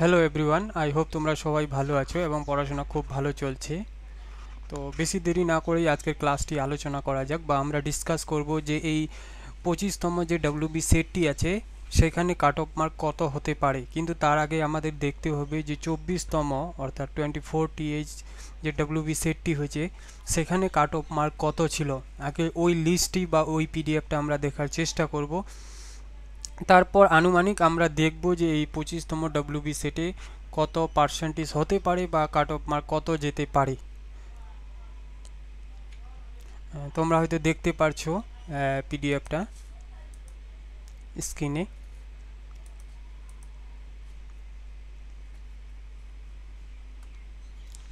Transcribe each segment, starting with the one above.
hello everyone I hope তোমরা সবাই ভালো আছো এবং পড়াশোনা খুব ভালো চলছে তো বেশি দেরি না করেই আজকের ক্লাসটি আলোচনা করা যাক বা আমরা ডিসকাস করব যে এই পঁচিশতম যে ডাব্লিউবি সেটটি আছে সেখানে কাট অফ মার্ক কত হতে পারে কিন্তু তার আগে আমাদের দেখতে হবে যে চব্বিশতম অর্থাৎ টোয়েন্টি ফোর টিএইচ যে ডাব্লিউবি সেটটি হয়েছে সেখানে কাট অফ মার্ক কত ছিল আগে ওই লিস্টটি বা ওই পিডিএফটা আমরা দেখার চেষ্টা করবো তারপর আনুমানিক আমরা দেখব যে এই পঁচিশতম ডব্লিউবি সেটে কত পার্সেন্টেজ হতে পারে বা কাট অফ মার্ক কত যেতে পারে তোমরা হয়তো দেখতে পারছো পিডিএফটা স্ক্রিনে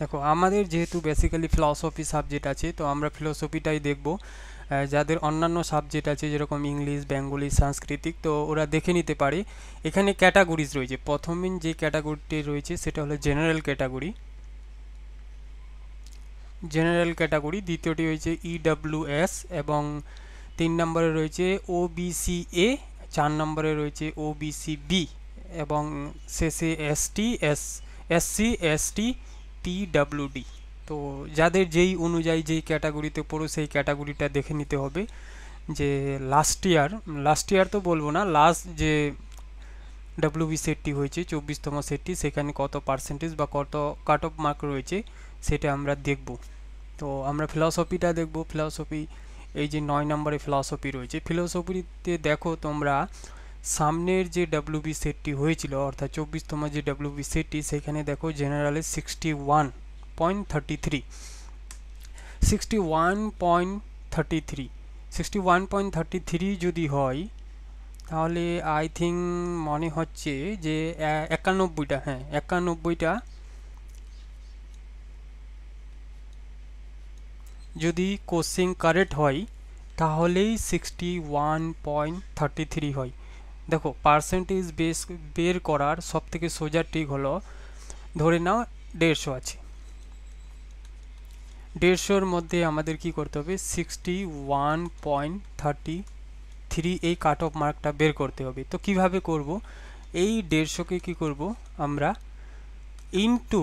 দেখো আমাদের যেহেতু বেসিক্যালি ফিলসফি সাবজেক্ট আছে তো আমরা ফিলসফিটাই দেখব যাদের অন্যান্য সাবজেক্ট আছে যেরকম ইংলিশ বেঙ্গলি সাংস্কৃতিক তো ওরা দেখে নিতে পারে এখানে ক্যাটাগরিজ রয়েছে প্রথম যে ক্যাটাগরিটি রয়েছে সেটা হলো জেনারেল ক্যাটাগরি জেনারেল ক্যাটাগরি দ্বিতীয়টি রয়েছে এস e এবং তিন নম্বরে রয়েছে ওবিসিএ চার নম্বরে রয়েছে বি এবং শেষে ST S SC ST PWD তো যাদের যেই অনুযায়ী যেই ক্যাটাগরিতে পড়ো সেই ক্যাটাগরিটা দেখে নিতে হবে যে লাস্ট ইয়ার লাস্ট ইয়ার তো বলবো না লাস্ট যে ডাব্লিউবি সেটটি হয়েছে চব্বিশতম সেটটি সেখানে কত পার্সেন্টেজ বা কত কাট অফ মার্ক রয়েছে সেটা আমরা দেখব তো আমরা ফিলসফিটা দেখব ফিলসফি এই যে নয় নম্বরে ফিলসফি রয়েছে ফিলসফিতে দেখো তোমরা সামনের যে বি সেটটি হয়েছিল অর্থাৎ চব্বিশতম যে বি সেটটি সেখানে দেখো জেনারেলের sixty one point thirty three sixty one point thirty three sixty one point thirty three যদি হয় তাহলে আই থিঙ্ক মনে হচ্ছে যে একানব্বইটা হ্যাঁ একানব্বইটা যদি কোশ্চিং কারেক্ট হয় তাহলেই sixty one point thirty three হয় দেখো পার্সেন্টেজ বেস বের করার সবথেকে সোজা ট্রিক হলো ধরে নাও দেড়শো আছে দেড়শোর মধ্যে আমাদের কি করতে হবে sixty one point thirty three এই কাট অফ মার্কটা বের করতে হবে তো কিভাবে করব এই দেড়শোকে কি করব আমরা ইনটু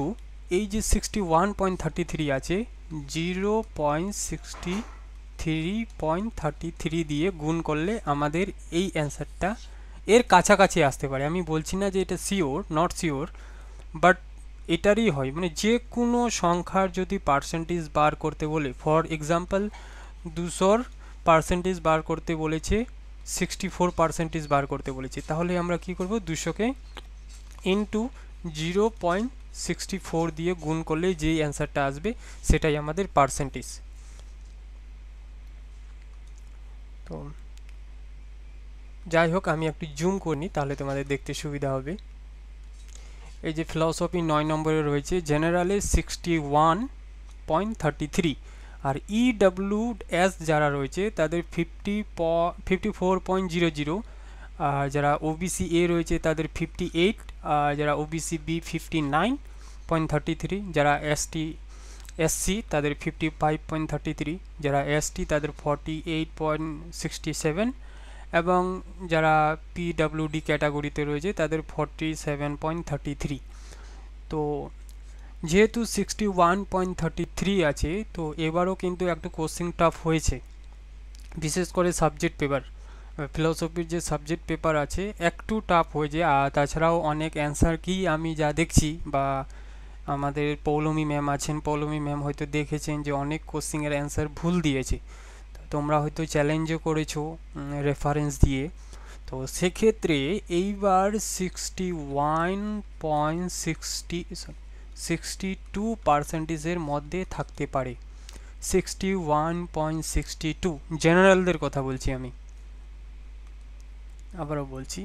এই যে sixty one point thirty three আছে zero point sixty three point thirty three দিয়ে গুণ করলে আমাদের এই অ্যান্সারটা এর কাছাকাছি আসতে পারে আমি বলছি না যে এটা সিওর নট সিওর বাট এটারই হয় মানে যে কোনো সংখ্যার যদি পার্সেন্টেজ বার করতে বলে ফর এক্সাম্পল দুশোর পার্সেন্টেজ বার করতে বলেছে সিক্সটি ফোর পার্সেন্টেজ বার করতে বলেছে তাহলে আমরা কি করব দুশোকে to zero point sixty four দিয়ে গুণ করলে যেই অ্যান্সারটা আসবে সেটাই আমাদের পার্সেন্টেজ তো যাই হোক আমি একটু জুম করি তাহলে তোমাদের দেখতে সুবিধা হবে এই যে ফিলসফি নয় নম্বরে রয়েছে জেনারেলে sixty one point thirty three আর ইডাব্লিউ e এস যারা রয়েছে তাদের ফিফটি প fifty four point zero zero আর যারা ওবিসি এ রয়েছে তাদের ফিফটি এইট আর যারা OBC B fifty nine point thirty three যারা এসটি এসসি তাদের fifty five point thirty three যারা এসটি তাদের forty eight point sixty seven এবং যারা পিডাব্লিউডি ক্যাটাগরিতে রয়েছে তাদের forty seven point thirty three তো যেহেতু sixty one point thirty three আছে তো এবারও কিন্তু একটা কোচিং টাফ হয়েছে বিশেষ করে সাবজেক্ট পেপার ফিলোসফির যে সাবজেক্ট পেপার আছে একটু টাফ হয়েছে আর তাছাড়াও অনেক অ্যান্সার কি আমি যা দেখছি বা আমাদের পৌলমী ম্যাম আছেন পৌলমী ম্যাম হয়তো দেখেছেন যে অনেক কোশ্চিংয়ের অ্যান্সার ভুল দিয়েছে তোমরা হয়তো চ্যালেঞ্জও করেছো রেফারেন্স দিয়ে তো সেক্ষেত্রে এইবার sixty one point sixty sorry sixty টু পার্সেন্টেজের মধ্যে থাকতে পারে sixty one point sixty two জেনারেলদের কথা বলছি আমি আবারও বলছি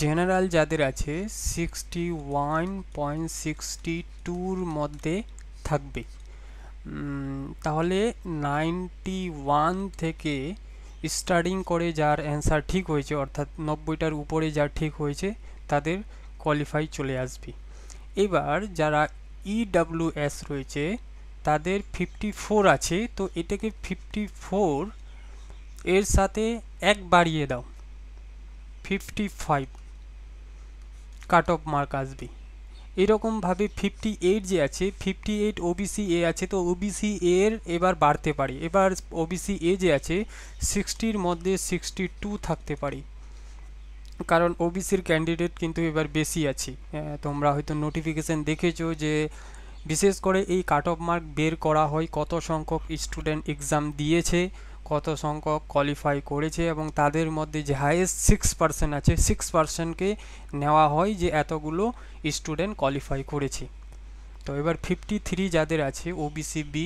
জেনারেল যাদের আছে সিক্সটি ওয়ান পয়েন্ট সিক্সটি টুর মধ্যে থাকবে তাহলে নাইনটি ওয়ান থেকে স্টার্টিং করে যার অ্যান্সার ঠিক হয়েছে অর্থাৎ নব্বইটার উপরে যা ঠিক হয়েছে তাদের কোয়ালিফাই চলে আসবে এবার যারা ইডাব্লিউএস e রয়েছে তাদের ফিফটি ফোর আছে তো এটাকে ফিফটি ফোর এর সাথে এক বাড়িয়ে দাও fifty five cut off mark আসবে এরকমভাবে ফিফটি এইট যে আছে ফিফটি এইট ওবিসি এ আছে তো ওবিসি এর এবার বাড়তে পারে এবার ওবিসি এ যে আছে সিক্সটির মধ্যে সিক্সটি টু থাকতে পারে কারণ ওবিসির ক্যান্ডিডেট কিন্তু এবার বেশি আছে তোমরা হয়তো নোটিফিকেশান দেখেছো যে বিশেষ করে এই কাট অফ মার্ক বের করা হয় কত সংখ্যক স্টুডেন্ট এক্সাম দিয়েছে কত সংখ্যক কোয়ালিফাই করেছে এবং তাদের মধ্যে যে হায়েস্ট সিক্স পার্সেন্ট আছে সিক্স পার্সেন্টকে নেওয়া হয় যে এতগুলো স্টুডেন্ট কোয়ালিফাই করেছে তো এবার ফিফটি থ্রি যাদের আছে ওবিসি বি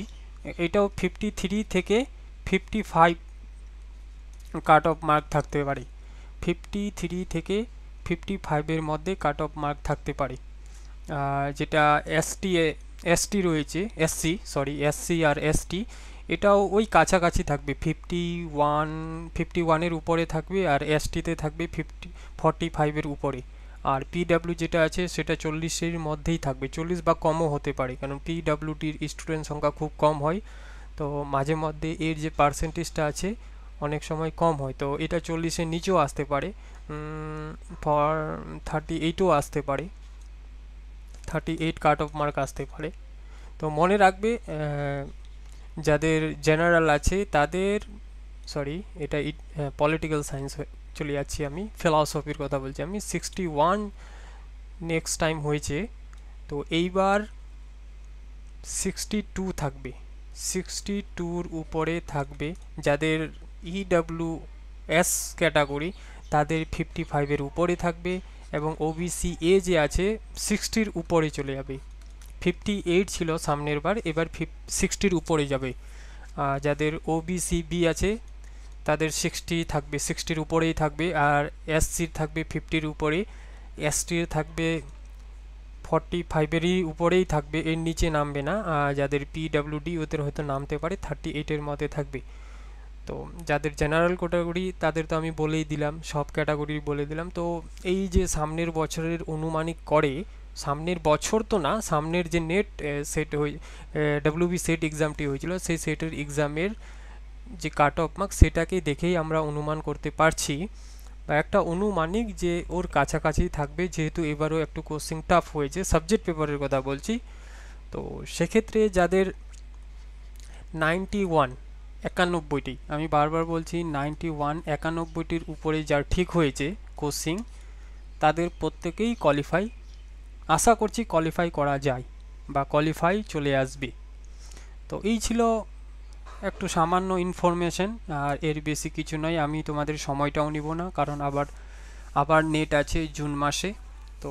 এটাও ফিফটি থ্রি থেকে fifty five cut off mark থাকতে পারে ফিফটি থ্রি থেকে ফিফটি ফাইভের মধ্যে কাট অফ মার্ক থাকতে পারে যেটা এসটি এসটি রয়েছে এসসি সরি এসসি আর এসটি এটাও ওই কাছাকাছি থাকবে ফিফটি ওয়ান ফিফটি ওয়ানের উপরে থাকবে আর এসটিতে থাকবে ফিফটি ফর্টি ফাইভের উপরে আর পিডাব্লিউ যেটা আছে সেটা চল্লিশের মধ্যেই থাকবে চল্লিশ বা কমও হতে পারে কারণ পিডাব্লিউটির স্টুডেন্ট সংখ্যা খুব কম হয় তো মাঝে মধ্যে এর যে পার্সেন্টেজটা আছে অনেক সময় কম হয় তো এটা চল্লিশের নিচেও আসতে পারে ফর থার্টি এইটও আসতে পারে thirty eight cut off mark আসতে পারে তো মনে রাখবে যাদের জেনারেল আছে তাদের সরি এটা পলিটিক্যাল সায়েন্স uh, চলে যাচ্ছি আমি ফিলসফির কথা বলছি আমি সিক্সটি ওয়ান নেক্সট টাইম হয়েছে তো এইবার সিক্সটি টু থাকবে সিক্সটি টুর উপরে থাকবে যাদের ইডাব্লিউ এস ক্যাটাগরি তাদের ফিফটি ফাইভের উপরে থাকবে এবং ওবিসি এ যে আছে সিক্সটির উপরে চলে যাবে ফিফটি এইট ছিল সামনের বার এবার ফিফ সিক্সটির উপরে যাবে যাদের ওবিসি বি আছে তাদের সিক্সটি থাকবে সিক্সটির উপরেই থাকবে আর এসসির থাকবে ফিফটির উপরে এসটির থাকবে ফর্টি ফাইভেরই উপরেই থাকবে এর নিচে নামবে না যাদের পিডাব্লিউডি ওদের হয়তো নামতে পারে থার্টি এইটের মধ্যে থাকবে তো যাদের জেনারেল ক্যাটাগরি তাদের তো আমি বলেই দিলাম সব ক্যাটাগরি বলে দিলাম তো এই যে সামনের বছরের অনুমানিক করে সামনের বছর তো না সামনের যে নেট সেট হয়ে বি সেট এক্সামটি হয়েছিল সেই সেটের এক্সামের যে কাট অফ মার্ক সেটাকে দেখেই আমরা অনুমান করতে পারছি বা একটা অনুমানিক যে ওর কাছাকাছি থাকবে যেহেতু এবারও একটু কোশ্চিন টাফ হয়েছে সাবজেক্ট পেপারের কথা বলছি তো সেক্ষেত্রে যাদের নাইনটি ওয়ান একানব্বইটি আমি বারবার বলছি নাইনটি ওয়ান একানব্বইটির উপরে যার ঠিক হয়েছে কোচিং তাদের প্রত্যেকেই কোয়ালিফাই আশা করছি কোয়ালিফাই করা যায় বা কোয়ালিফাই চলে আসবে তো এই ছিল একটু সামান্য ইনফরমেশন আর এর বেশি কিছু নয় আমি তোমাদের সময়টাও নিব না কারণ আবার আবার নেট আছে জুন মাসে তো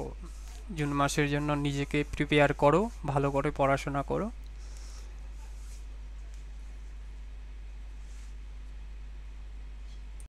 জুন মাসের জন্য নিজেকে প্রিপেয়ার করো ভালো করে পড়াশোনা করো